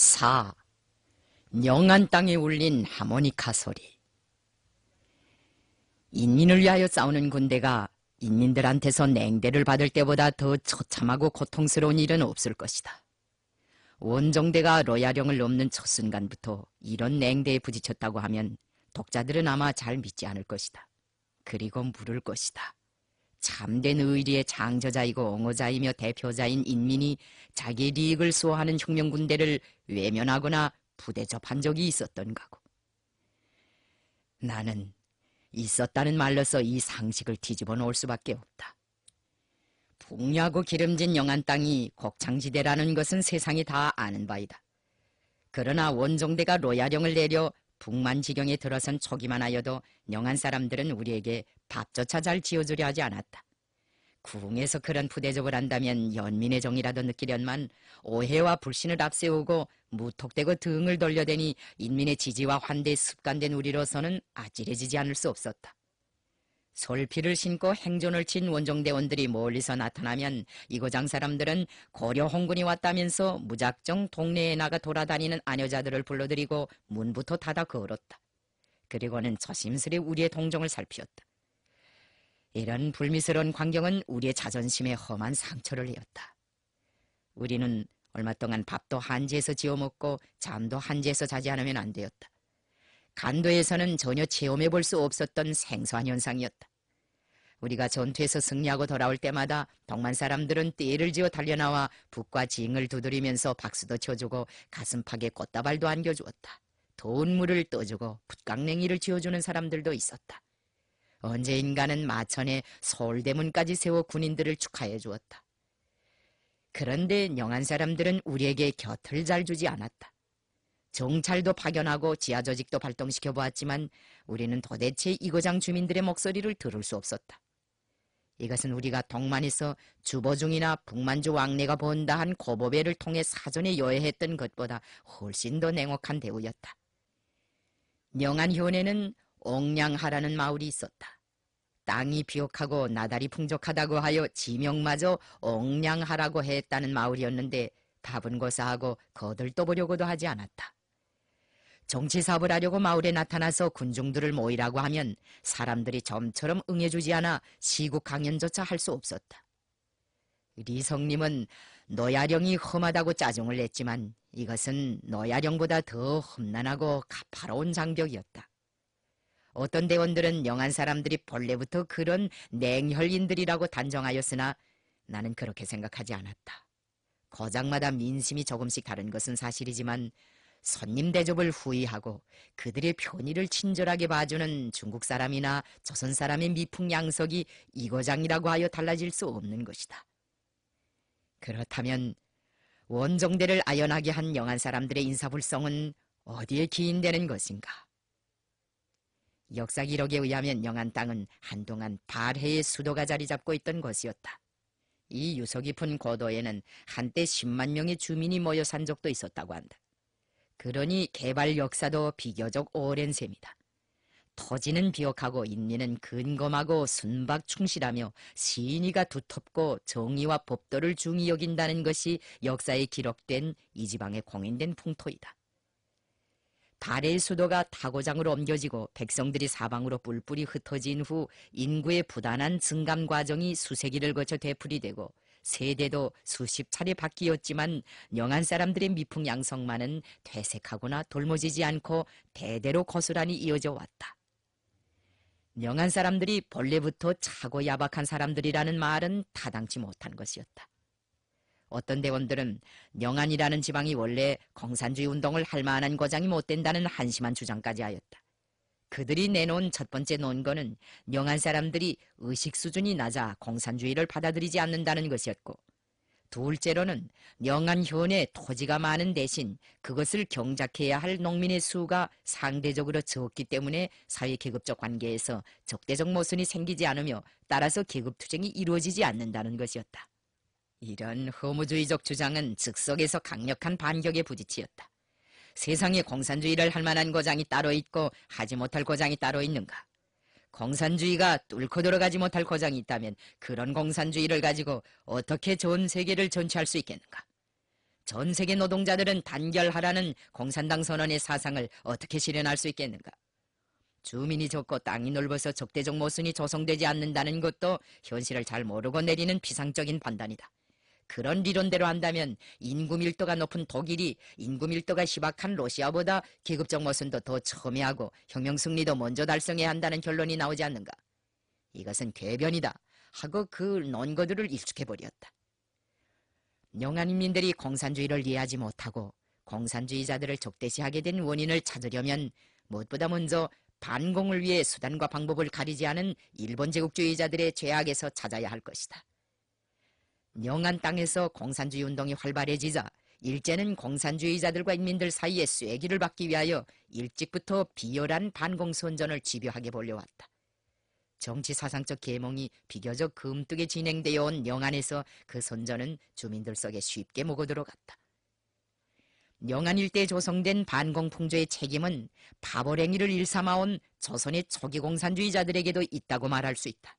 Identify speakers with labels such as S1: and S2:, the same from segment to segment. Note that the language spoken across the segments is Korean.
S1: 4. 영안 땅에 울린 하모니카 소리 인민을 위하여 싸우는 군대가 인민들한테서 냉대를 받을 때보다 더 처참하고 고통스러운 일은 없을 것이다. 원정대가 로야령을 넘는 첫 순간부터 이런 냉대에 부딪혔다고 하면 독자들은 아마 잘 믿지 않을 것이다. 그리고 물을 것이다. 참된 의리의 창조자이고 옹호자이며 대표자인 인민이 자기 리익을 수호하는 혁명군대를 외면하거나 부대접한 적이 있었던가고. 나는 있었다는 말로서 이 상식을 뒤집어 놓을 수밖에 없다. 풍요하고 기름진 영안 땅이 곡창지대라는 것은 세상이 다 아는 바이다. 그러나 원종대가 로야령을 내려 북만지경에 들어선 초기만 하여도 영한 사람들은 우리에게 밥조차 잘 지어주려 하지 않았다. 궁에서 그런 부대접을 한다면 연민의 정이라도 느끼련만 오해와 불신을 앞세우고 무턱대고 등을 돌려대니 인민의 지지와 환대에 습관된 우리로서는 아찔해지지 않을 수 없었다. 솔피를 신고 행존을 친원종대원들이 멀리서 나타나면 이고장 사람들은 고려 홍군이 왔다면서 무작정 동네에 나가 돌아다니는 아녀자들을 불러들이고 문부터 닫아 걸었다. 그리고는 조심스레 우리의 동정을 살피었다. 이런 불미스러운 광경은 우리의 자존심에 험한 상처를 이었다. 우리는 얼마 동안 밥도 한지에서 지어 먹고 잠도 한지에서 자지 않으면 안 되었다. 간도에서는 전혀 체험해 볼 수 없었던 생소한 현상이었다. 우리가 전투에서 승리하고 돌아올 때마다 동만 사람들은 띠를 지어 달려나와 북과 징을 두드리면서 박수도 쳐주고 가슴팍에 꽃다발도 안겨주었다. 더운 물을 떠주고 붓강냉이를 지어주는 사람들도 있었다. 언제인간은 마천에 서울대문까지 세워 군인들을 축하해 주었다. 그런데 영한 사람들은 우리에게 곁을 잘 주지 않았다. 정찰도 파견하고 지하조직도 발동시켜 보았지만 우리는 도대체 이거장 주민들의 목소리를 들을 수 없었다. 이것은 우리가 동만에서 주보중이나 북만주 왕래가 본다 한 고보배를 통해 사전에 여해했던 것보다 훨씬 더 냉혹한 대우였다. 명안현에는 옥량하라는 마을이 있었다. 땅이 비옥하고 나달이 풍족하다고 하여 지명마저 옥량하라고 했다는 마을이었는데 밥은 고사하고 거들떠보려고도 하지 않았다. 정치사업을 하려고 마을에 나타나서 군중들을 모이라고 하면 사람들이 점처럼 응해주지 않아 시국 강연조차 할 수 없었다. 리성님은 노야령이 험하다고 짜증을 냈지만 이것은 노야령보다 더 험난하고 가파로운 장벽이었다. 어떤 대원들은 영한 사람들이 본래부터 그런 냉혈인들이라고 단정하였으나 나는 그렇게 생각하지 않았다. 거장마다 민심이 조금씩 다른 것은 사실이지만 손님 대접을 후의하고 그들의 편의를 친절하게 봐주는 중국 사람이나 조선 사람의 미풍양석이 이거장이라고 하여 달라질 수 없는 것이다. 그렇다면 원정대를 아연하게 한 영한 사람들의 인사불성은 어디에 기인되는 것인가? 역사 기록에 의하면 영한 땅은 한동안 발해의 수도가 자리 잡고 있던 것이었다. 이 유서 깊은 고도에는 한때 10만 명의 주민이 모여 산 적도 있었다고 한다. 그러니 개발 역사도 비교적 오랜 셈이다. 토지는 비옥하고 인민은 근검하고 순박 충실하며 시인가 두텁고 정의와 법도를 중히 여긴다는 것이 역사에 기록된 이 지방에 공인된 풍토이다. 달의 수도가 타고장으로 옮겨지고 백성들이 사방으로 뿔뿔이 흩어진 후 인구의 부단한 증감 과정이 수세기를 거쳐 되풀이되고 세대도 수십 차례 바뀌었지만 영안 사람들의 미풍양성만은 퇴색하거나 돌모지지 않고 대대로 거스란히 이어져 왔다. 영한 사람들이 본래부터 차고 야박한 사람들이라는 말은 타당치 못한 것이었다. 어떤 대원들은 영안이라는 지방이 원래 공산주의 운동을 할 만한 거장이 못 된다는 한심한 주장까지 하였다. 그들이 내놓은 첫 번째 논거는 명한 사람들이 의식 수준이 낮아 공산주의를 받아들이지 않는다는 것이었고 둘째로는 명한 현에 토지가 많은 대신 그것을 경작해야 할 농민의 수가 상대적으로 적기 때문에 사회계급적 관계에서 적대적 모순이 생기지 않으며 따라서 계급투쟁이 이루어지지 않는다는 것이었다. 이런 허무주의적 주장은 즉석에서 강력한 반격에 부딪히었다. 세상에 공산주의를 할 만한 거장이 따로 있고 하지 못할 거장이 따로 있는가? 공산주의가 뚫고 들어가지 못할 거장이 있다면 그런 공산주의를 가지고 어떻게 전 세계를 전치할수 있겠는가? 전 세계 노동자들은 단결하라는 공산당 선언의 사상을 어떻게 실현할 수 있겠는가? 주민이 적고 땅이 넓어서 적대적 모순이 조성되지 않는다는 것도 현실을 잘 모르고 내리는 비상적인 판단이다. 그런 리론대로 한다면 인구 밀도가 높은 독일이 인구 밀도가 희박한 러시아보다 계급적 모순도 더 첨예하고 혁명 승리도 먼저 달성해야 한다는 결론이 나오지 않는가. 이것은 궤변이다 하고 그 논거들을 일축해버렸다. 영한인민들이 공산주의를 이해하지 못하고 공산주의자들을 적대시하게 된 원인을 찾으려면 무엇보다 먼저 반공을 위해 수단과 방법을 가리지 않은 일본 제국주의자들의 죄악에서 찾아야 할 것이다. 영안 땅에서 공산주의 운동이 활발해지자 일제는 공산주의자들과 인민들 사이에 쐐기를 받기 위하여 일찍부터 비열한 반공선전을 집요하게 벌려왔다. 정치사상적 계몽이 비교적 금뜨게 진행되어 온 영안에서 그 선전은 주민들 속에 쉽게 모어 들어갔다. 영안 일대에 조성된 반공풍조의 책임은 바보랭이를 일삼아온 조선의 초기 공산주의자들에게도 있다고 말할 수 있다.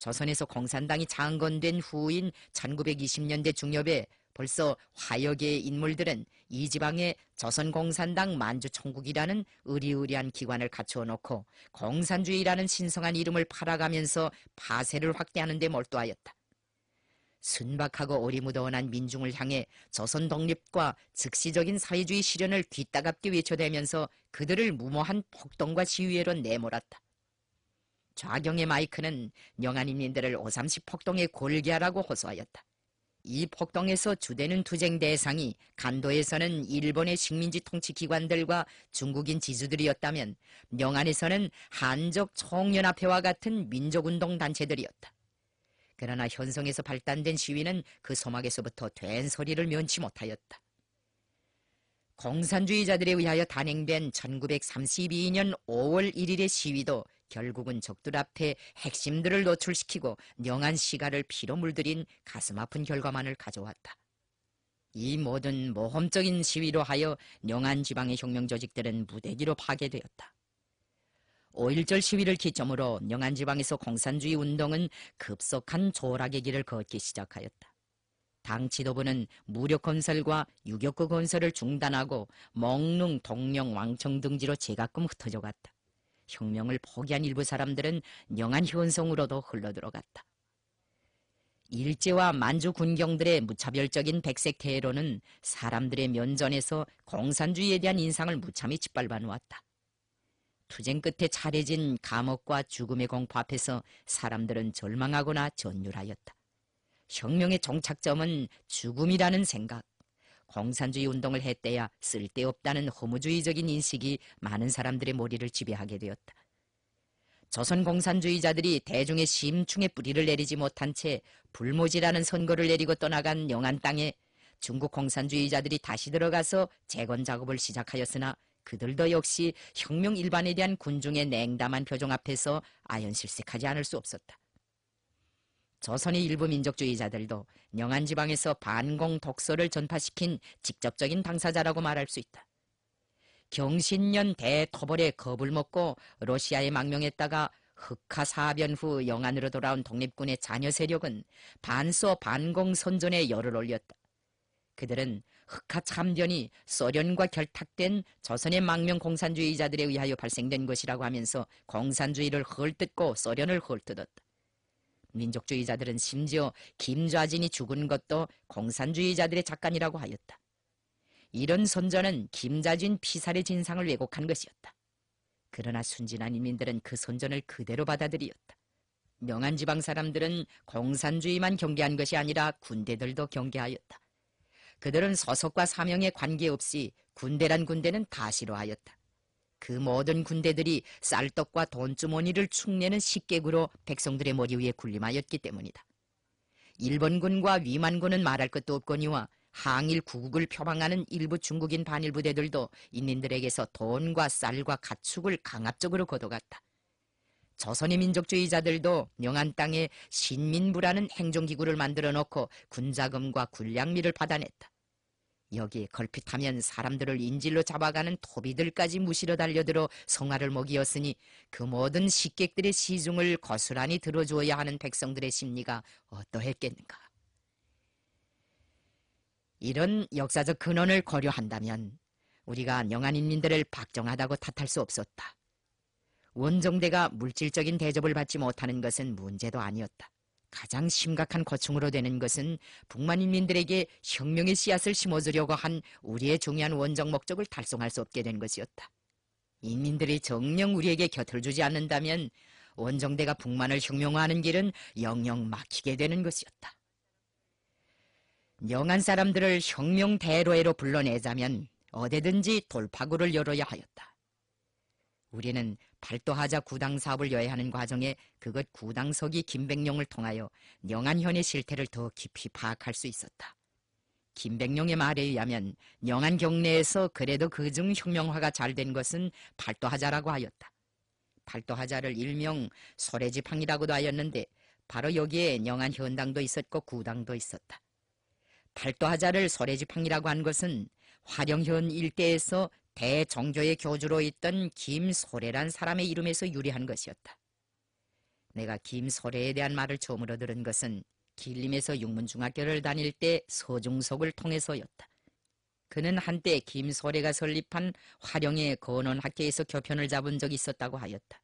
S1: 조선에서 공산당이 장건된 후인 1920년대 중엽에 벌써 화역의 인물들은 이 지방에 조선공산당 만주총국이라는 의리의리한 기관을 갖추어놓고 공산주의라는 신성한 이름을 팔아가면서 파세를 확대하는 데 몰두하였다. 순박하고 어리무더한 민중을 향해 조선 독립과 즉시적인 사회주의 실현을 뒤따갑게 외쳐대면서 그들을 무모한 폭동과 시위로 내몰았다. 좌경의 마이크는 영안인민들을 오삼시 폭동에 골기하라고 호소하였다. 이 폭동에서 주되는 투쟁 대상이 간도에서는 일본의 식민지 통치 기관들과 중국인 지주들이었다면 명안에서는 한족 총연합회와 같은 민족운동 단체들이었다. 그러나 현성에서 발단된 시위는 그 소막에서부터 된 소리를 면치 못하였다. 공산주의자들에 의하여 단행된 1932년 5월 1일의 시위도 결국은 적들 앞에 핵심들을 노출시키고 명한 시가를 피로 물들인 가슴 아픈 결과만을 가져왔다. 이 모든 모험적인 시위로 하여 영안 지방의 혁명 조직들은 무대기로 파괴되었다. 5.1절 시위를 기점으로 영안 지방에서 공산주의 운동은 급속한 조락의 길을 걷기 시작하였다. 당 지도부는 무력 건설과 유격구 건설을 중단하고 먹릉 동령, 왕청 등지로 제각금 흩어져 갔다. 혁명을 포기한 일부 사람들은 영안 현성으로도 흘러들어갔다. 일제와 만주 군경들의 무차별적인 백색 대로는 사람들의 면전에서 공산주의에 대한 인상을 무참히 짓밟아 놓았다. 투쟁 끝에 차려진 감옥과 죽음의 공포 앞에서 사람들은 절망하거나 전율하였다. 혁명의 종착점은 죽음이라는 생각, 공산주의 운동을 했대야 쓸데없다는 허무주의적인 인식이 많은 사람들의 머리를 지배하게 되었다. 조선 공산주의자들이 대중의 심충에 뿌리를 내리지 못한 채 불모지라는 선거를 내리고 떠나간 영안 땅에 중국 공산주의자들이 다시 들어가서 재건 작업을 시작하였으나 그들도 역시 혁명 일반에 대한 군중의 냉담한 표정 앞에서 아연실색하지 않을 수 없었다. 조선의 일부 민족주의자들도 영안 지방에서 반공 독서를 전파시킨 직접적인 당사자라고 말할 수 있다. 경신년 대토벌에 겁을 먹고 러시아에 망명했다가 흑화 사변 후 영안으로 돌아온 독립군의 자녀 세력은 반소 반공 선전에 열을 올렸다. 그들은 흑화 참변이 소련과 결탁된 조선의 망명 공산주의자들에 의하여 발생된 것이라고 하면서 공산주의를 헐뜯고 소련을 헐뜯었다. 민족주의자들은 심지어 김좌진이 죽은 것도 공산주의자들의 작간이라고 하였다. 이런 선전은 김좌진 피살의 진상을 왜곡한 것이었다. 그러나 순진한 인민들은 그 선전을 그대로 받아들이었다. 명한 지방 사람들은 공산주의만 경계한 것이 아니라 군대들도 경계하였다. 그들은 서석과 사명에 관계없이 군대란 군대는 다 싫어하였다. 그 모든 군대들이 쌀떡과 돈주머니를 축내는 식객으로 백성들의 머리 위에 군림하였기 때문이다. 일본군과 위만군은 말할 것도 없거니와 항일 구국을 표방하는 일부 중국인 반일 부대들도 인민들에게서 돈과 쌀과 가축을 강압적으로 거둬갔다. 조선의 민족주의자들도 명한 땅에 신민부라는 행정기구를 만들어 놓고 군자금과 군량미를 받아냈다. 여기에 걸핏하면 사람들을 인질로 잡아가는 토비들까지 무시러 달려들어 성화를 먹이었으니 그 모든 식객들의 시중을 거스란히 들어주어야 하는 백성들의 심리가 어떠했겠는가. 이런 역사적 근원을 고려한다면 우리가 영안인민들을 박정하다고 탓할 수 없었다. 원정대가 물질적인 대접을 받지 못하는 것은 문제도 아니었다. 가장 심각한 고충으로 되는 것은 북만인민들에게 혁명의 씨앗을 심어주려고 한 우리의 중요한 원정 목적을 달성할 수 없게 된 것이었다. 인민들이 정령 우리에게 곁을 주지 않는다면 원정대가 북만을 혁명화하는 길은 영영 막히게 되는 것이었다. 명한 사람들을 혁명 대로해로 불러내자면 어디든지 돌파구를 열어야 하였다. 우리는 발도하자 구당 사업을 여해하는 과정에 그것 구당석이 김백룡을 통하여 영안현의 실태를 더 깊이 파악할 수 있었다. 김백룡의 말에 의하면 영안 경내에서 그래도 그중 혁명화가 잘 된 것은 발도하자라고 하였다. 발도하자를 일명 소래지팡이라고도 하였는데 바로 여기에 영안 현당도 있었고 구당도 있었다. 발도하자를 소래지팡이라고 한 것은 화령현 일대에서 대정조의 교주로 있던 김소래란 사람의 이름에서 유래한 것이었다. 내가 김소래에 대한 말을 처음으로 들은 것은 길림에서 육문중학교를 다닐 때 서중석을 통해서였다. 그는 한때 김소래가 설립한 화령의 건원학계에서 교편을 잡은 적이 있었다고 하였다.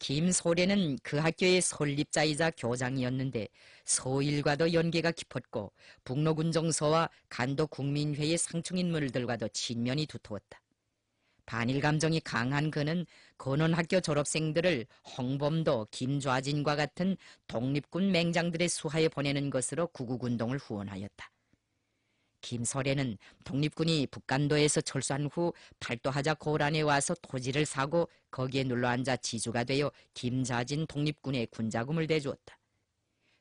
S1: 김소래는 그 학교의 설립자이자 교장이었는데 서일과도 연계가 깊었고 북로군정서와 간도국민회의 상층인물들과도 친면이 두터웠다. 반일 감정이 강한 그는 건원학교 졸업생들을 홍범도, 김좌진과 같은 독립군 맹장들의 수하에 보내는 것으로 구국운동을 후원하였다. 김설애는 독립군이 북간도에서 철수한 후 팔도하자 고란에 와서 토지를 사고 거기에 눌러앉아 지주가 되어 김자진 독립군의 군자금을 대주었다.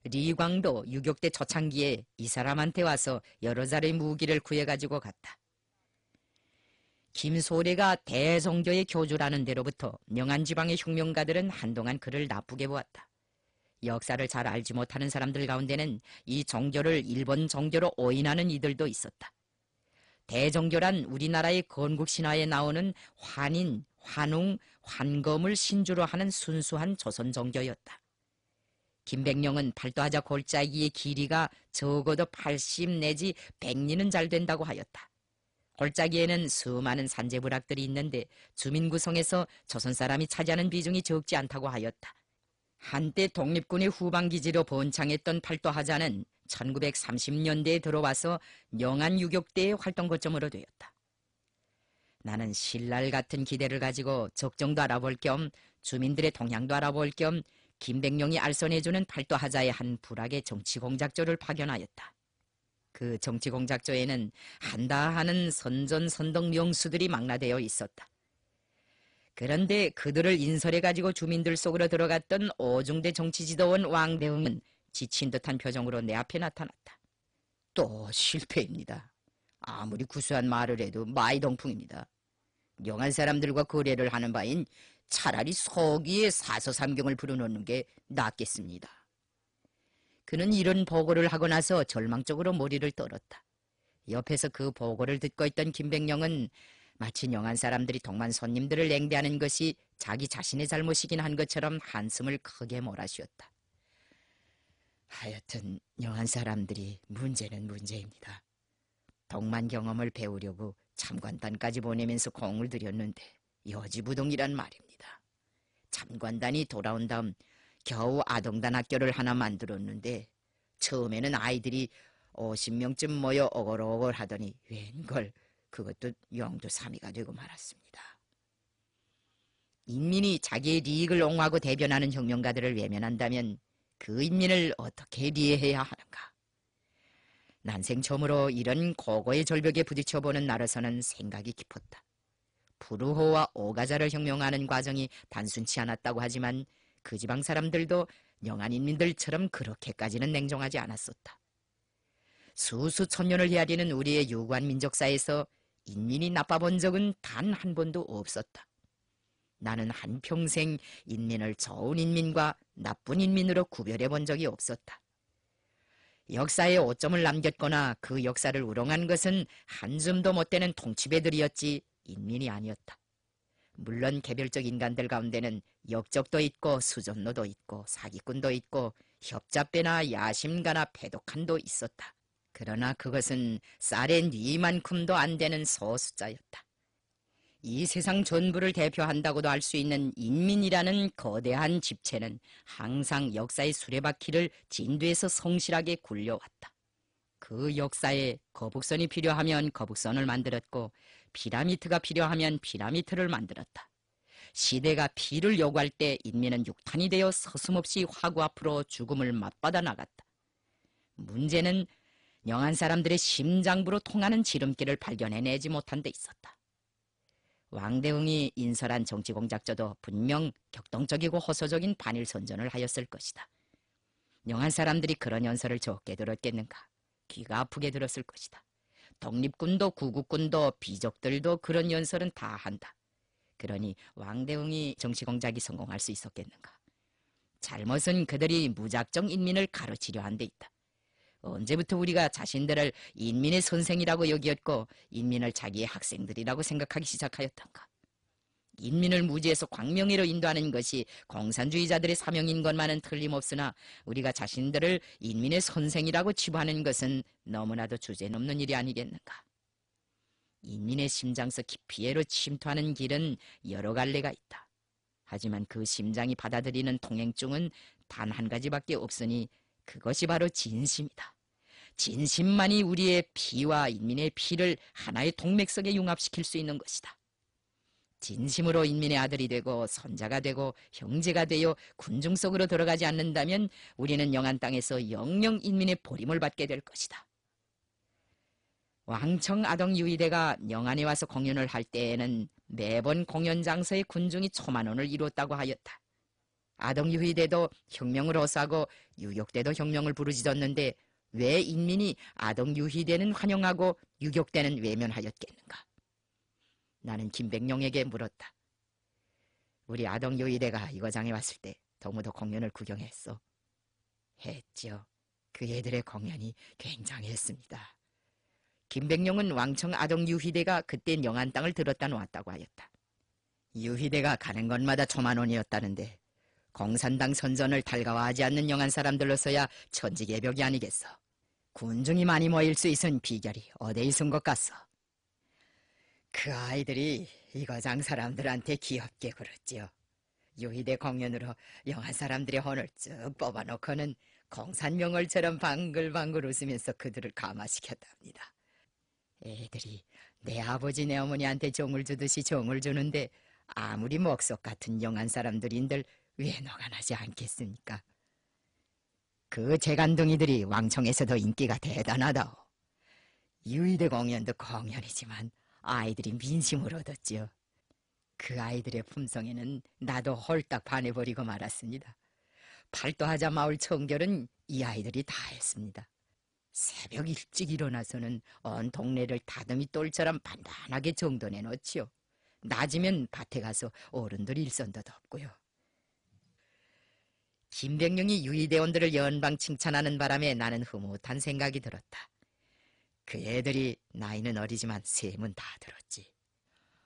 S1: 리광도 유격대 초창기에 이 사람한테 와서 여러 자리 무기를 구해가지고 갔다. 김소래가 대성교의 교주라는 데로부터 명한지방의 혁명가들은 한동안 그를 나쁘게 보았다. 역사를 잘 알지 못하는 사람들 가운데는 이 정교를 일본 정교로 오인하는 이들도 있었다. 대정교란 우리나라의 건국신화에 나오는 환인, 환웅, 환검을 신주로 하는 순수한 조선 정교였다. 김백령은 발도하자 골짜기의 길이가 적어도 80 내지 100리는 잘 된다고 하였다. 골짜기에는 수많은 산재부락들이 있는데 주민 구성에서 조선 사람이 차지하는 비중이 적지 않다고 하였다. 한때 독립군의 후방기지로 번창했던 팔도하자는 1930년대에 들어와서 영안 유격대의 활동 거점으로 되었다. 나는 신랄 같은 기대를 가지고 적정도 알아볼 겸 주민들의 동향도 알아볼 겸 김백령이 알선해주는 팔도하자의 한 불악의 정치공작조를 파견하였다. 그 정치공작조에는 한다 하는 선전 선덕 명수들이 망라되어 있었다. 그런데 그들을 인설해가지고 주민들 속으로 들어갔던 오중대 정치지도원 왕대웅은 지친 듯한 표정으로 내 앞에 나타났다. 또 실패입니다. 아무리 구수한 말을 해도 마이동풍입니다. 영한 사람들과 거래를 하는 바인 차라리 서기에 사서삼경을 부르놓는 게 낫겠습니다. 그는 이런 보고를 하고 나서 절망적으로 머리를 떨었다. 옆에서 그 보고를 듣고 있던 김백령은 마치 영한 사람들이 동만 손님들을 냉대하는 것이 자기 자신의 잘못이긴 한 것처럼 한숨을 크게 몰아쉬었다. 하여튼 영한 사람들이 문제는 문제입니다. 동만 경험을 배우려고 참관단까지 보내면서 공을 들였는데 여지부동이란 말입니다. 참관단이 돌아온 다음 겨우 아동단 학교를 하나 만들었는데 처음에는 아이들이 50명쯤 모여 오글오글 하더니 웬걸 그것도 영두삼위가 되고 말았습니다. 인민이 자기의 리익을 옹호하고 대변하는 혁명가들을 외면한다면 그 인민을 어떻게 리해해야 하는가? 난생 처음으로 이런 고거의 절벽에 부딪혀보는 나로서는 생각이 깊었다. 부르호와 오가자를 혁명하는 과정이 단순치 않았다고 하지만 그 지방 사람들도 영한 인민들처럼 그렇게까지는 냉정하지 않았었다. 수수 천년을 헤아리는 우리의 유구한 민족사에서 인민이 나빠본 적은 단 한 번도 없었다. 나는 한평생 인민을 좋은 인민과 나쁜 인민으로 구별해 본 적이 없었다. 역사에 오점을 남겼거나 그 역사를 우롱한 것은 한줌도 못되는 통치배들이었지 인민이 아니었다. 물론 개별적 인간들 가운데는 역적도 있고 수전노도 있고 사기꾼도 있고 협잡배나 야심가나 패독한도 있었다. 그러나 그것은 쌀의 니만큼도안 되는 소수자였다. 이 세상 전부를 대표한다고도 할 수 있는 인민이라는 거대한 집체는 항상 역사의 수레바퀴를 진두에서 성실하게 굴려왔다. 그 역사에 거북선이 필요하면 거북선을 만들었고 피라미트가 필요하면 피라미트를 만들었다. 시대가 피를 요구할 때 인민은 육탄이 되어 서슴없이 화구 앞으로 죽음을 맞받아 나갔다. 문제는 영한 사람들의 심장부로 통하는 지름길을 발견해내지 못한 데 있었다. 왕대웅이 인설한 정치공작자도 분명 격동적이고 호소적인 반일 선전을 하였을 것이다. 영한 사람들이 그런 연설을 적게 들었겠는가. 귀가 아프게 들었을 것이다. 독립군도 구국군도 비족들도 그런 연설은 다 한다. 그러니 왕대웅이 정치공작이 성공할 수 있었겠는가. 잘못은 그들이 무작정 인민을 가로치려 한 데 있다. 언제부터 우리가 자신들을 인민의 선생이라고 여기었고 인민을 자기의 학생들이라고 생각하기 시작하였던가. 인민을 무지에서 광명으로 인도하는 것이 공산주의자들의 사명인 것만은 틀림없으나 우리가 자신들을 인민의 선생이라고 치부하는 것은 너무나도 주제넘는 일이 아니겠는가. 인민의 심장서 깊이에로 침투하는 길은 여러 갈래가 있다. 하지만 그 심장이 받아들이는 통행증은 단 한 가지밖에 없으니 그것이 바로 진심이다. 진심만이 우리의 피와 인민의 피를 하나의 동맥석에 융합시킬 수 있는 것이다. 진심으로 인민의 아들이 되고 선자가 되고 형제가 되어 군중 속으로 들어가지 않는다면 우리는 영안 땅에서 영영 인민의 보림을 받게 될 것이다. 왕청 아동 유이대가 영안에 와서 공연을 할 때에는 매번 공연 장소에 군중이 초만 원을 이뤘다고 하였다. 아동유희대도 혁명을 호소하고 유격대도 혁명을 부르짖었는데 왜 인민이 아동유희대는 환영하고 유격대는 외면하였겠는가? 나는 김백룡에게 물었다. 우리 아동유희대가 이거장에 왔을 때 더무도 공연을 구경했어했죠그 애들의 공연이 굉장했습니다. 김백룡은 왕청 아동 유희대가 그때 영안 땅을 들었다 놓았다고 하였다. 유희대가 가는 것마다 초만 원이었다는데 공산당 선전을 달가워하지 않는 영한 사람들로서야 천지개벽이 아니겠어. 군중이 많이 모일 수 있은 비결이 어디 있은 것 같소? 그 아이들이 이거장 사람들한테 귀엽게 굴었지요. 요희대 공연으로 영한 사람들의 혼을 쭉 뽑아놓고는 공산명월처럼 방글방글 웃으면서 그들을 감화시켰답니다. 애들이 내 아버지 내 어머니한테 종을 주듯이 종을 주는데 아무리 목속 같은 영한 사람들인들 외노가 나지 않겠습니까? 그 재간둥이들이 왕청에서도 인기가 대단하다 유이대 공연도 공연이지만 아이들이 민심을 얻었지요. 그 아이들의 품성에는 나도 홀딱 반해버리고 말았습니다. 팔도하자 마을 청결은 이 아이들이 다 했습니다. 새벽 일찍 일어나서는 온 동네를 다듬이 똘처럼 반단하게 정돈해 놓지요. 낮이면 밭에 가서 어른들 일선도 덥고요. 김백령이 유이대원들을 연방 칭찬하는 바람에 나는 흐뭇한 생각이 들었다. 그 애들이 나이는 어리지만 셈은 다 들었지.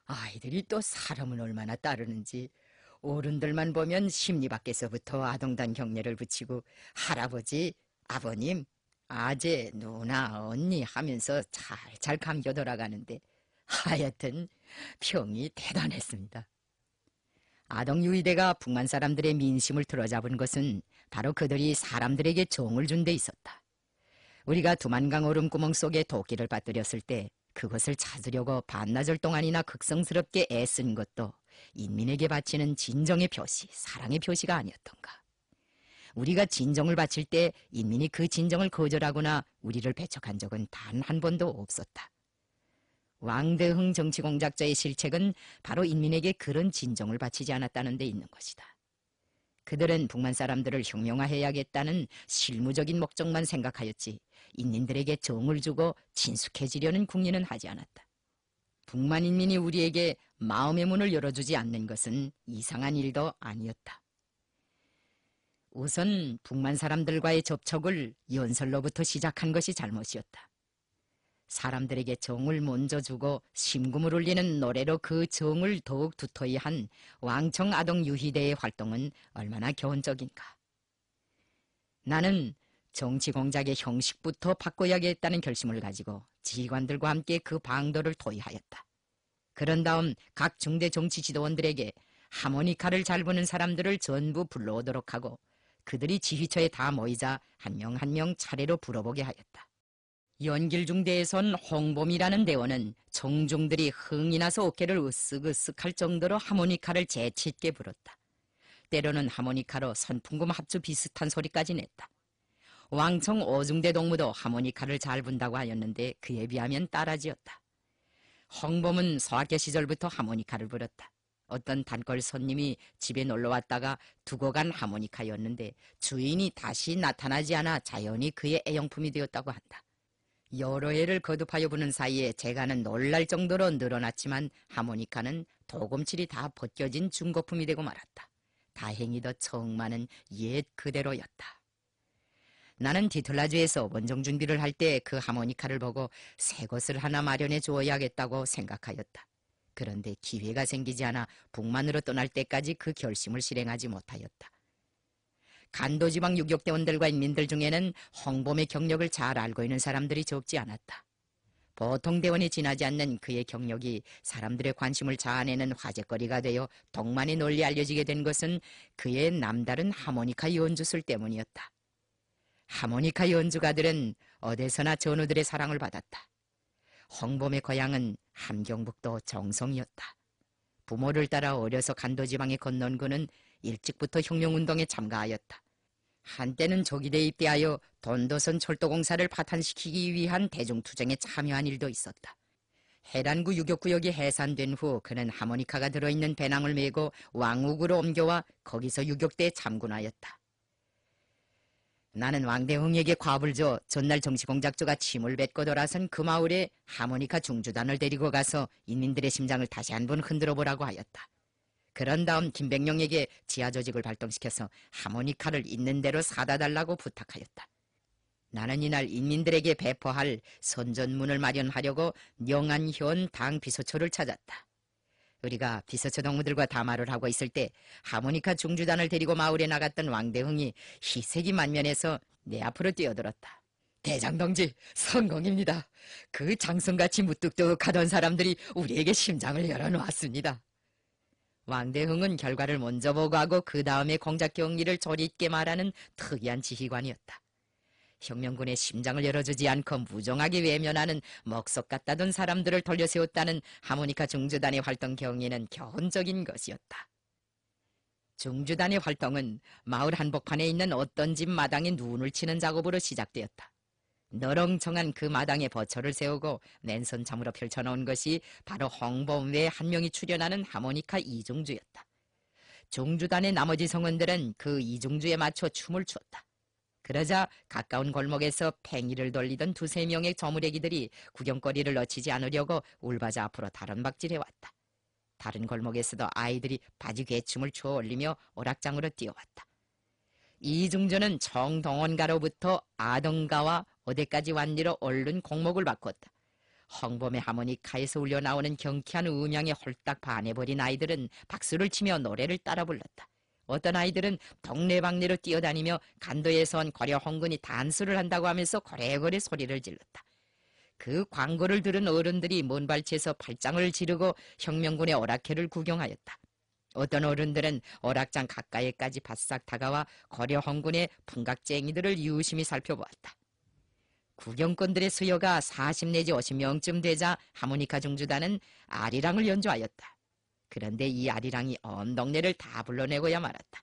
S1: 아이들이 또 사람은 얼마나 따르는지 어른들만 보면 심리 밖에서부터 아동단 경례를 붙이고 할아버지, 아버님, 아재, 누나, 언니 하면서 잘 잘 감겨 돌아가는데 하여튼 평이 대단했습니다. 아동 유이대가 북한 사람들의 민심을 틀어잡은 것은 바로 그들이 사람들에게 정을 준 데 있었다. 우리가 두만강 얼음구멍 속에 도끼를 빠뜨렸을 때 그것을 찾으려고 반나절 동안이나 극성스럽게 애쓴 것도 인민에게 바치는 진정의 표시, 사랑의 표시가 아니었던가. 우리가 진정을 바칠 때 인민이 그 진정을 거절하거나 우리를 배척한 적은 단 한 번도 없었다. 왕대흥 정치공작자의 실책은 바로 인민에게 그런 진정을 바치지 않았다는 데 있는 것이다. 그들은 북만 사람들을 혁명화해야겠다는 실무적인 목적만 생각하였지 인민들에게 정을 주고 친숙해지려는 국리는 하지 않았다. 북만 인민이 우리에게 마음의 문을 열어주지 않는 것은 이상한 일도 아니었다. 우선 북만 사람들과의 접촉을 연설로부터 시작한 것이 잘못이었다. 사람들에게 정을 먼저 주고 심금을 울리는 노래로 그 정을 더욱 두터이 한 왕청 아동 유희대의 활동은 얼마나 교훈적인가 나는 정치 공작의 형식부터 바꿔야겠다는 결심을 가지고 지휘관들과 함께 그 방도를 토의하였다. 그런 다음 각 중대 정치 지도원들에게 하모니카를 잘 부는 사람들을 전부 불러오도록 하고 그들이 지휘처에 다 모이자 한 명 한 명 차례로 불어보게 하였다. 연길중대에선 홍범이라는 대원은 종종들이 흥이 나서 어깨를 으쓱으쓱 할 정도로 하모니카를 재치있게 불었다. 때로는 하모니카로 선풍금 합주 비슷한 소리까지 냈다. 왕청 오중대 동무도 하모니카를 잘 분다고 하였는데 그에 비하면 따라지었다. 홍범은 서학교 시절부터 하모니카를 불었다. 어떤 단골 손님이 집에 놀러 왔다가 두고 간 하모니카였는데 주인이 다시 나타나지 않아 자연히 그의 애용품이 되었다고 한다. 여러 해를 거듭하여 부는 사이에 재가는 놀랄 정도로 늘어났지만 하모니카는 도금칠이 다 벗겨진 중고품이 되고 말았다. 다행히도 청만은 옛 그대로였다. 나는 디틀라주에서 원정 준비를 할 때 그 하모니카를 보고 새 것을 하나 마련해 주어야겠다고 생각하였다. 그런데 기회가 생기지 않아 북만으로 떠날 때까지 그 결심을 실행하지 못하였다. 간도지방 유격대원들과 인민들 중에는 홍범의 경력을 잘 알고 있는 사람들이 적지 않았다. 보통 대원이 지나지 않는 그의 경력이 사람들의 관심을 자아내는 화제거리가 되어 동만이 널리 알려지게 된 것은 그의 남다른 하모니카 연주술 때문이었다. 하모니카 연주가들은 어디서나 전우들의 사랑을 받았다. 홍범의 고향은 함경북도 정성이었다. 부모를 따라 어려서 간도지방에 건넌 그는 일찍부터 혁명운동에 참가하였다. 한때는 조기대 입대하여 돈도선 철도공사를 파탄시키기 위한 대중투쟁에 참여한 일도 있었다. 해란구 유격구역이 해산된 후 그는 하모니카가 들어있는 배낭을 메고 왕욱으로 옮겨와 거기서 유격대에 참군하였다. 나는 왕대흥에게 과불 줘 전날 정시공작조가 침을 뱉고 돌아선 그 마을에 하모니카 중주단을 데리고 가서 인민들의 심장을 다시 한 번 흔들어 보라고 하였다. 그런 다음 김백령에게 지하조직을 발동시켜서 하모니카를 있는 대로 사다 달라고 부탁하였다. 나는 이날 인민들에게 배포할 선전문을 마련하려고 명안현당 비서처를 찾았다. 우리가 비서처 동무들과 담화를 하고 있을 때 하모니카 중주단을 데리고 마을에 나갔던 왕대흥이 희색이 만면에서 내 앞으로 뛰어들었다. 대장동지 성공입니다. 그 장성같이 무뚝뚝하던 사람들이 우리에게 심장을 열어놓았습니다. 왕대흥은 결과를 먼저 보고하고 그 다음에 공작 경리를 조리 있게 말하는 특이한 지휘관이었다. 혁명군의 심장을 열어주지 않고 무정하게 외면하는 먹석 같다던 사람들을 돌려세웠다는 하모니카 중주단의 활동 경위는 견적인 것이었다. 중주단의 활동은 마을 한복판에 있는 어떤 집 마당에 눈을 치는 작업으로 시작되었다. 너렁청한 그 마당에 버처를 세우고 맨손 참으로 펼쳐놓은 것이 바로 홍범외 한 명이 출연하는 하모니카 이종주였다. 종주단의 나머지 성원들은 그 이종주에 맞춰 춤을 추었다. 그러자 가까운 골목에서 팽이를 돌리던 두세 명의 저무레기들이 구경거리를 놓치지 않으려고 울바자 앞으로 다른박질해 왔다. 다른 골목에서도 아이들이 바지 괴춤을 추어 올리며 오락장으로 뛰어왔다. 이중주는 청동원가로부터 아동가와 어디까지 왔니로 얼른 공목을 바꿨다. 헝범의 하모니카에서 울려 나오는 경쾌한 음향에 홀딱 반해버린 아이들은 박수를 치며 노래를 따라 불렀다. 어떤 아이들은 동네방네로 뛰어다니며 간도에서 온 거려 헝근이 단수를 한다고 하면서 고래고래 소리를 질렀다. 그 광고를 들은 어른들이 먼발치에서 팔짱을 지르고 혁명군의 오락회를 구경하였다. 어떤 어른들은 오락장 가까이까지 바싹 다가와 거려 헝군의 풍각쟁이들을 유심히 살펴보았다. 구경꾼들의 수요가 40 내지 50명쯤 되자 하모니카 중주단은 아리랑을 연주하였다. 그런데 이 아리랑이 언덕내를 다 불러내고야 말았다.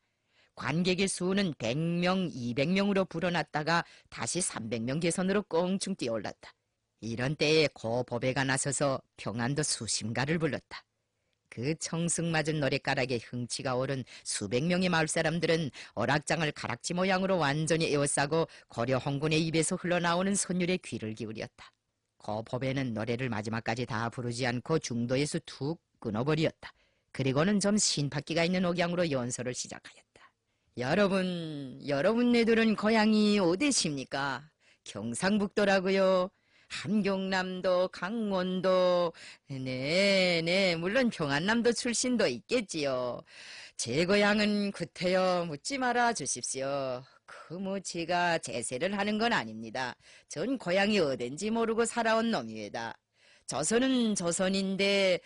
S1: 관객의 수는 100명, 200명으로 불어났다가 다시 300명 개선으로 껑충 뛰어올랐다. 이런 때에 고법에가 나서서 평안도 수심가를 불렀다. 그 청승맞은 노랫가락에 흥치가 오른 수백 명의 마을 사람들은 오락장을 가락지 모양으로 완전히 에워싸고 고려 홍군의 입에서 흘러나오는 선율에 귀를 기울였다. 거법에는 노래를 마지막까지 다 부르지 않고 중도에서 툭 끊어버렸다. 그리고는 좀 신박기가 있는 억양으로 연설을 시작하였다. 여러분, 여러분네들은 고향이 어디십니까? 경상북도라고요. 함경남도, 강원도, 네네, 네, 물론 경안남도 출신도 있겠지요. 제 고향은 구태여 묻지 말아 주십시오. 그 뭐 제가 제세를 하는 건 아닙니다. 전 고향이 어딘지 모르고 살아온 놈이에다. 저선은 저선인데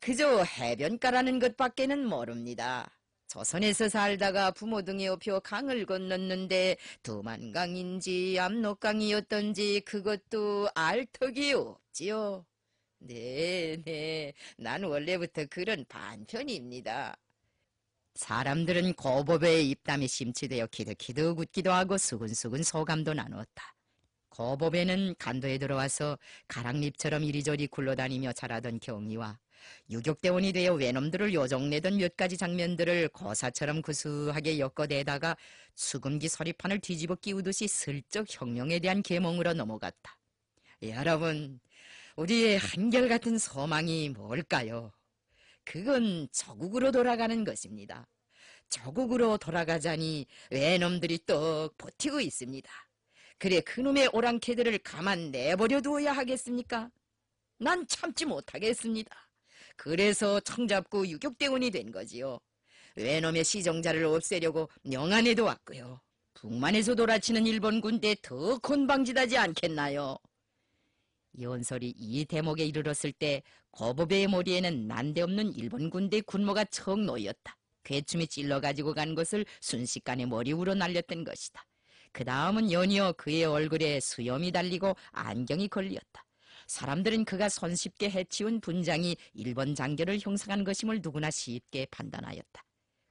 S1: 그저 해변가라는 것밖에는 모릅니다. 조선에서 살다가 부모 등에 업혀 강을 건넜는데 두만강인지 압록강이었던지 그것도 알턱이 없지요. 네, 네. 난 원래부터 그런 반편입니다. 사람들은 고법의 입담이 심취되어 키득키득 웃기도 하고 수근수근 소감도 나누었다. 고법에는 간도에 들어와서 가랑잎처럼 이리저리 굴러다니며 자라던 경이와 유격대원이 되어 외놈들을 요정내던 몇 가지 장면들을 거사처럼 구수하게 엮어대다가 수금기 서리판을 뒤집어 끼우듯이 슬쩍 혁명에 대한 계몽으로 넘어갔다. 예, 여러분, 우리의 한결같은 소망이 뭘까요? 그건 저국으로 돌아가는 것입니다. 저국으로 돌아가자니 외놈들이 떡 버티고 있습니다. 그래 그놈의 오랑캐들을 가만 내버려 두어야 하겠습니까? 난 참지 못하겠습니다. 그래서 청잡고 유격대원이 된 거지요. 외놈의 시정자를 없애려고 명안에도 왔고요. 북만에서 돌아치는 일본 군대 더 곤방지다지 않겠나요? 연설이 이 대목에 이르렀을 때 거부배의 머리에는 난데없는 일본 군대 군모가 척 놓였다. 괴춤이 찔러 가지고 간 것을 순식간에 머리 위로 날렸던 것이다. 그 다음은 연이어 그의 얼굴에 수염이 달리고 안경이 걸렸다. 사람들은 그가 손쉽게 해치운 분장이 일본 장교를 형상한 것임을 누구나 쉽게 판단하였다.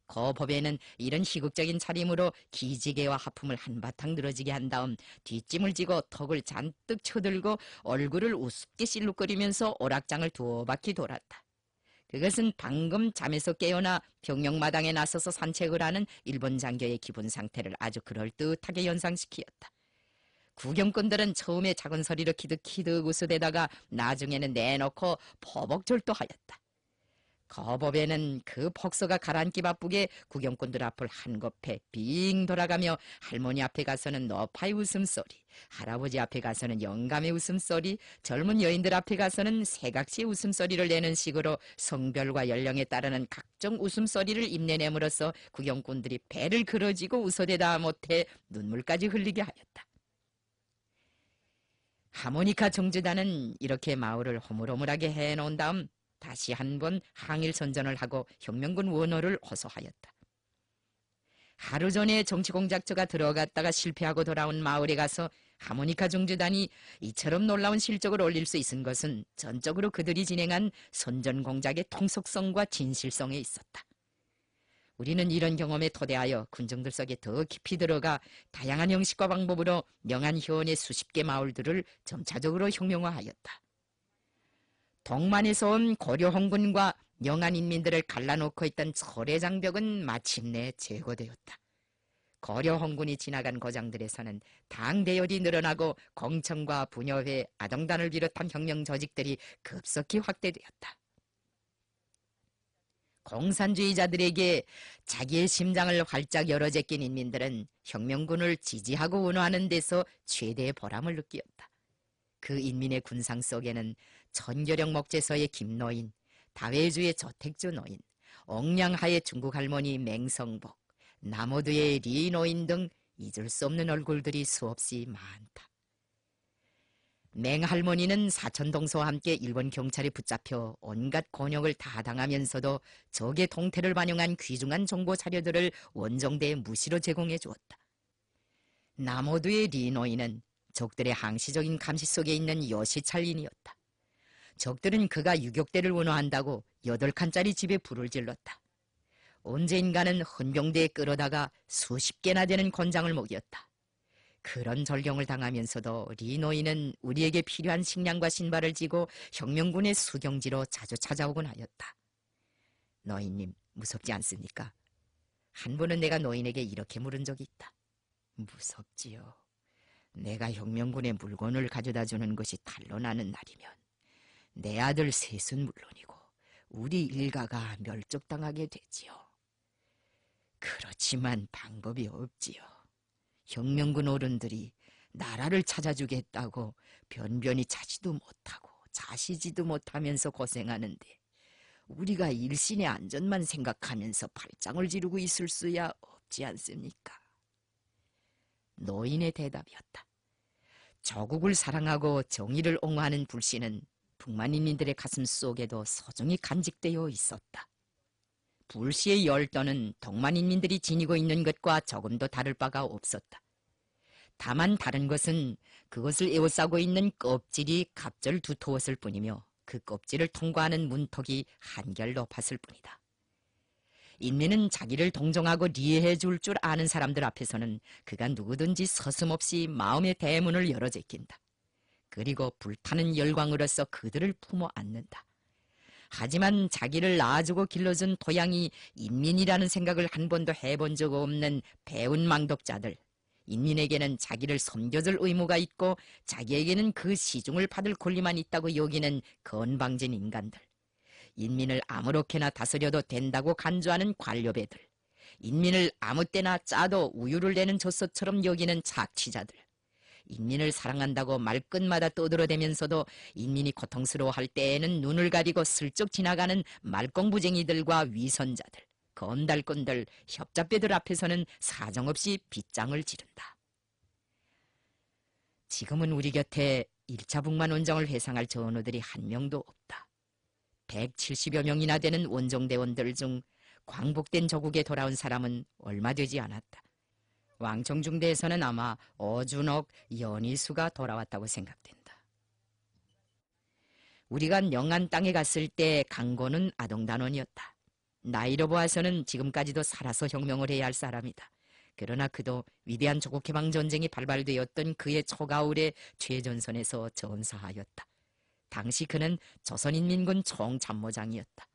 S1: 거법에는 이런 희극적인 차림으로 기지개와 하품을 한바탕 늘어지게 한 다음 뒷짐을 지고 턱을 잔뜩 쳐들고 얼굴을 우습게 실룩거리면서 오락장을 두어 바퀴 돌았다. 그것은 방금 잠에서 깨어나 병영마당에 나서서 산책을 하는 일본 장교의 기분 상태를 아주 그럴듯하게 연상시키었다. 구경꾼들은 처음에 작은 소리로 키득키득 웃으대다가 나중에는 내놓고 버벅절도 하였다. 거법에는 그폭소가 가라앉기 바쁘게 구경꾼들 앞을 한곱해빙 돌아가며 할머니 앞에 가서는 너파의 웃음소리, 할아버지 앞에 가서는 영감의 웃음소리, 젊은 여인들 앞에 가서는 새각시의 웃음소리를 내는 식으로 성별과 연령에 따르는 각종 웃음소리를 입내냄으로써 구경꾼들이 배를 그어지고 웃어대다 못해 눈물까지 흘리게 하였다. 하모니카 정주단은 이렇게 마을을 허물허물하게 해놓은 다음 다시 한 번 항일 선전을 하고 혁명군 원호를 호소하였다. 하루 전에 정치공작처가 들어갔다가 실패하고 돌아온 마을에 가서 하모니카 정주단이 이처럼 놀라운 실적을 올릴 수 있은 것은 전적으로 그들이 진행한 선전공작의 통속성과 진실성에 있었다. 우리는 이런 경험에 토대하여 군중들 속에 더 깊이 들어가 다양한 형식과 방법으로 명한 효원의 수십 개 마을들을 점차적으로 혁명화하였다. 동만에서 온 고려 홍군과 영한 인민들을 갈라놓고 있던 철의 장벽은 마침내 제거되었다. 고려 홍군이 지나간 거장들에서는 당 대열이 늘어나고 공청과 분여회, 아동단을 비롯한 혁명 조직들이 급속히 확대되었다. 공산주의자들에게 자기의 심장을 활짝 열어제낀 인민들은 혁명군을 지지하고 운호하는 데서 최대의 보람을 느끼었다. 그 인민의 군상 속에는 천결형 목재서의 김노인, 다회주의 저택주 노인, 억양하의 중국 할머니 맹성복, 나모드의 리노인 등 잊을 수 없는 얼굴들이 수없이 많다. 맹할머니는 사천동서와 함께 일본 경찰에 붙잡혀 온갖 권역을 다 당하면서도 적의 동태를 반영한 귀중한 정보 자료들을 원정대에 무시로 제공해 주었다. 나호두의 리노이는 적들의 항시적인 감시 속에 있는 여시찰인이었다. 적들은 그가 유격대를 원호한다고 여덟 칸짜리 집에 불을 질렀다. 언제인가는 헌병대에 끌어다가 수십 개나 되는 권장을 먹였다. 그런 절경을 당하면서도 리노인은 우리에게 필요한 식량과 신발을 지고 혁명군의 수경지로 자주 찾아오곤 하였다. 너인님 무섭지 않습니까? 한 번은 내가 노인에게 이렇게 물은 적이 있다. 무섭지요. 내가 혁명군의 물건을 가져다 주는 것이 탄로나는 날이면 내 아들 셋은 물론이고 우리 일가가 멸족당하게 되지요. 그렇지만 방법이 없지요. 혁명군 어른들이 나라를 찾아주겠다고 변변히 자지도 못하고 자시지도 못하면서 고생하는데 우리가 일신의 안전만 생각하면서 발장을 지르고 있을 수야 없지 않습니까? 노인의 대답이었다. 저국을 사랑하고 정의를 옹호하는 불신은 북만인민들의 가슴 속에도 소중히 간직되어 있었다. 불시의 열도는 동만인민들이 지니고 있는 것과 조금도 다를 바가 없었다. 다만 다른 것은 그것을 에워싸고 있는 껍질이 갑절 두터웠을 뿐이며 그 껍질을 통과하는 문턱이 한결 높았을 뿐이다. 인민은 자기를 동정하고 리해해 줄 줄 아는 사람들 앞에서는 그가 누구든지 서슴없이 마음의 대문을 열어 제낀다. 그리고 불타는 열광으로써 그들을 품어 안는다. 하지만 자기를 낳아주고 길러준 토양이 인민이라는 생각을 한 번도 해본 적 없는 배운 망독자들. 인민에게는 자기를 섬겨줄 의무가 있고 자기에게는 그 시중을 받을 권리만 있다고 여기는 건방진 인간들. 인민을 아무렇게나 다스려도 된다고 간주하는 관료배들. 인민을 아무 때나 짜도 우유를 내는 조서처럼 여기는 착취자들. 인민을 사랑한다고 말끝마다 떠들어대면서도 인민이 고통스러워할 때에는 눈을 가리고 슬쩍 지나가는 말공부쟁이들과 위선자들, 건달꾼들, 협잡배들 앞에서는 사정없이 빗장을 지른다. 지금은 우리 곁에 1차 북만 원정을 회상할 전우들이 한 명도 없다. 170여 명이나 되는 원정대원들 중 광복된 저국에 돌아온 사람은 얼마 되지 않았다. 왕청중대에서는 아마 어준옥, 연희수가 돌아왔다고 생각된다. 우리가 명안 땅에 갔을 때 강고는 아동단원이었다. 나이로 보아서는 지금까지도 살아서 혁명을 해야 할 사람이다. 그러나 그도 위대한 조국해방 전쟁이 발발되었던 그의 초가을에 최전선에서 전사하였다. 당시 그는 조선인민군 총참모장이었다.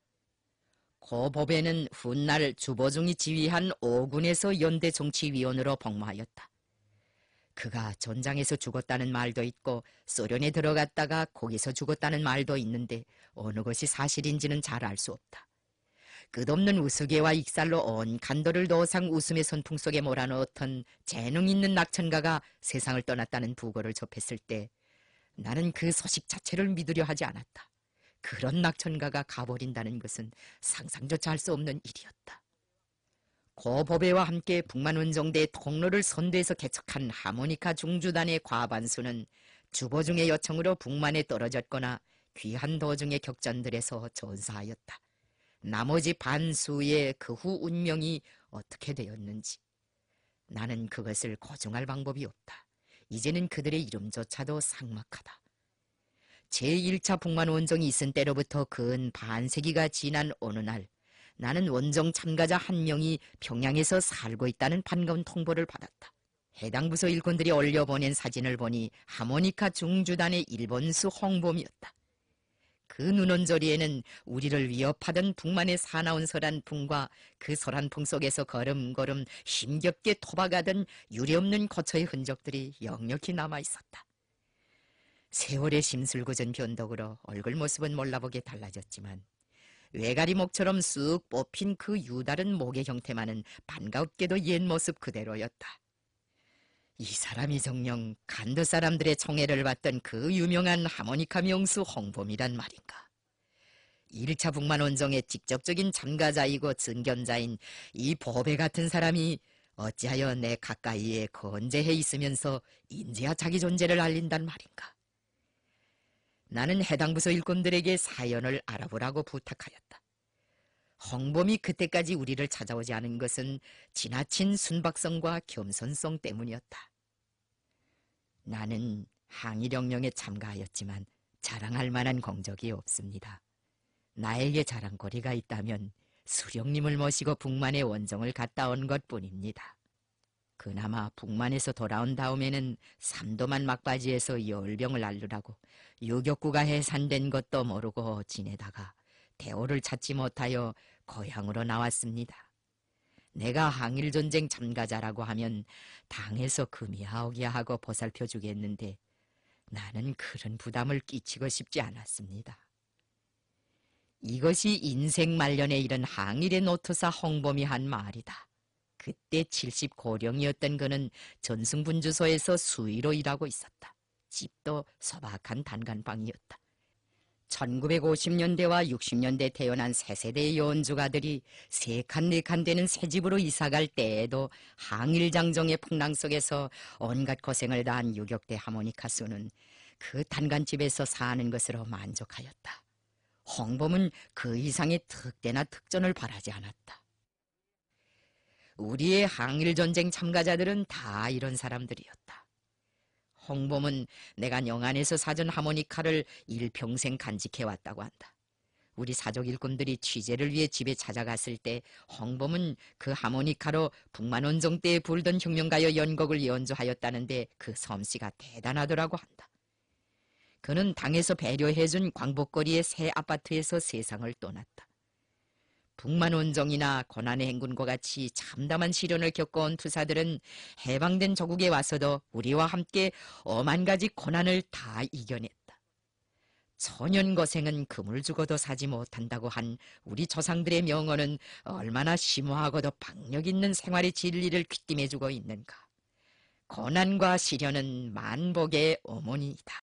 S1: 고법에는 훗날 주보중이 지휘한 오군에서 연대 정치위원으로 복무하였다. 그가 전장에서 죽었다는 말도 있고 소련에 들어갔다가 거기서 죽었다는 말도 있는데 어느 것이 사실인지는 잘 알 수 없다. 끝없는 우스개와 익살로 온 간도를 더상 웃음의 선풍 속에 몰아넣었던 재능 있는 낙천가가 세상을 떠났다는 부고를 접했을 때 나는 그 소식 자체를 믿으려 하지 않았다. 그런 낙천가가 가버린다는 것은 상상조차 할 수 없는 일이었다. 고법배와 함께 북만원정대의 통로를 선도해서 개척한 하모니카 중주단의 과반수는 주보중의 요청으로 북만에 떨어졌거나 귀한 도중의 격전들에서 전사하였다. 나머지 반수의 그 후 운명이 어떻게 되었는지 나는 그것을 고정할 방법이 없다. 이제는 그들의 이름조차도 상막하다. 제1차 북만 원정이 있은 때로부터 근 반세기가 지난 어느 날 나는 원정 참가자 한 명이 평양에서 살고 있다는 반가운 통보를 받았다. 해당 부서 일꾼들이 올려 보낸 사진을 보니 하모니카 중주단의 일본수 홍범이었다. 그 눈원저리에는 우리를 위협하던 북만의 사나운 설한 풍과그 설한 풍 속에서 걸음걸음 힘겹게 토박하던 유례없는 거처의 흔적들이 역력히 남아 있었다. 세월의 심술궂은 변덕으로 얼굴 모습은 몰라보게 달라졌지만 외가리 목처럼 쑥 뽑힌 그 유다른 목의 형태만은 반가웠게도 옛 모습 그대로였다. 이 사람이 정녕 간도 사람들의 총애를 받던 그 유명한 하모니카 명수 홍범이란 말인가. 1차 북만 원정의 직접적인 참가자이고 증견자인 이 보배 같은 사람이 어찌하여 내 가까이에 건재해 있으면서 인제야 자기 존재를 알린단 말인가. 나는 해당 부서 일꾼들에게 사연을 알아보라고 부탁하였다. 홍범이 그때까지 우리를 찾아오지 않은 것은 지나친 순박성과 겸손성 때문이었다. 나는 항일혁명에 참가하였지만 자랑할 만한 공적이 없습니다. 나에게 자랑거리가 있다면 수령님을 모시고 북만의 원정을 갔다 온 것뿐입니다. 그나마 북만에서 돌아온 다음에는 삼도만 막바지에서 열병을 앓으라고 유격구가 해산된 것도 모르고 지내다가 대오를 찾지 못하여 고향으로 나왔습니다. 내가 항일전쟁 참가자라고 하면 당에서 금이하오게 하고 보살펴 주겠는데 나는 그런 부담을 끼치고 싶지 않았습니다. 이것이 인생 말년에 이런 항일의 노트사 홍범이 한 말이다. 그때 70 고령이었던 그는 전승분 주소에서 수의로 일하고 있었다. 집도 소박한 단간방이었다 1950년대와 60년대 태어난 새세대의 연주가들이 세 칸 네 칸 되는 새 집으로 이사갈 때에도 항일장정의 풍랑 속에서 온갖 고생을 다한 유격대 하모니카 수는 그 단간집에서 사는 것으로 만족하였다. 홍범은 그 이상의 특대나 특전을 바라지 않았다. 우리의 항일전쟁 참가자들은 다 이런 사람들이었다. 홍범은 내가 영안에서 사전 하모니카를 일평생 간직해왔다고 한다. 우리 사족 일꾼들이 취재를 위해 집에 찾아갔을 때 홍범은 그 하모니카로 북만원정 때에 불던 혁명가요 연곡을 연주하였다는데 그 섬씨가 대단하더라고 한다. 그는 당에서 배려해준 광복거리의 새 아파트에서 세상을 떠났다. 북만원정이나 권한의 행군과 같이 참담한 시련을 겪어온 투사들은 해방된 저국에 와서도 우리와 함께 엄한 가지 고난을 다 이겨냈다. 천연 거생은 금을 죽어도 사지 못한다고 한 우리 조상들의 명언은 얼마나 심오하고도 박력 있는 생활의 진리를 귀띔해주고 있는가. 고난과 시련은 만복의 어머니이다.